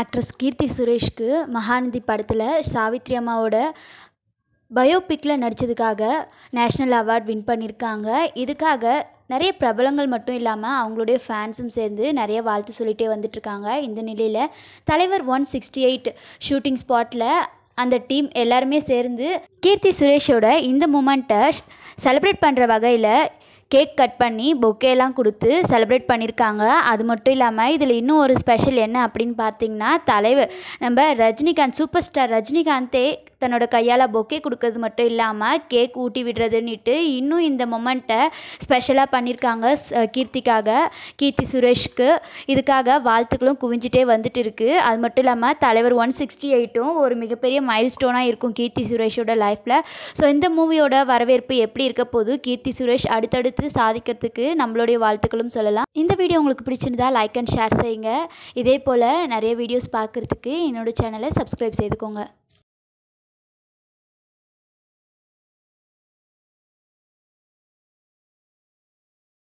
actress கீர்த்தி சுரேஷ்க்கு மகாநதி படத்தில் சாவித்ரி அம்மாவோட பயோபிக்கில் நடித்ததுக்காக நேஷ்னல் அவார்ட் வின் பண்ணியிருக்காங்க இதுக்காக நிறைய பிரபலங்கள் மட்டும் இல்லாமல் அவங்களுடைய ஃபேன்ஸும் சேர்ந்து நிறைய வாழ்த்து சொல்லிகிட்டே வந்துட்டுருக்காங்க இந்த நிலையில் தலைவர் ஒன் சிக்ஸ்டி எயிட் ஷூட்டிங் ஸ்பாட்டில் அந்த டீம் எல்லாருமே சேர்ந்து கீர்த்தி சுரேஷோட இந்த மூமெண்ட்டை செலிப்ரேட் பண்ணுற வகையில் கேக் கட் பண்ணி பொக்கேலாம் கொடுத்து செலிப்ரேட் பண்ணியிருக்காங்க அது மட்டும் இல்லாமல் இதில் இன்னும் ஒரு ஸ்பெஷல் என்ன அப்படின்னு பார்த்தீங்கன்னா தலைவர் நம்ம ரஜினிகாந்த் சூப்பர் ஸ்டார் ரஜினிகாந்தே தன்னோட கையால் பொக்கே கொடுக்கறது மட்டும் இல்லாமல் கேக் ஊட்டி விடுறதுன்னுட்டு இன்னும் இந்த மொமெண்ட்டை ஸ்பெஷலாக பண்ணியிருக்காங்க கீர்த்திக்காக கீர்த்தி சுரேஷ்க்கு இதுக்காக வாழ்த்துக்களும் குவிஞ்சிட்டே வந்துட்டு இருக்குது அது மட்டும் இல்லாமல் தலைவர் ஒன் சிக்ஸ்டி எயிட்டும் ஒரு மிகப்பெரிய மைல் ஸ்டோனாக இருக்கும் கீர்த்தி சுரேஷோட லைஃப்பில் ஸோ இந்த மூவியோட வரவேற்பு எப்படி இருக்க போது கீர்த்தி சுரேஷ் அடுத்தடுத்து சாதிக்கிறதுக்கு நம்மளுடைய வாழ்த்துக்களும் சொல்லலாம் இந்த வீடியோ உங்களுக்கு பிடிச்சிருந்தா லைக் அண்ட் ஷேர் செய்யுங்க இதே போல் நிறைய வீடியோஸ் பார்க்குறதுக்கு என்னோடய சேனலை சப்ஸ்கிரைப் செய்துக்கோங்க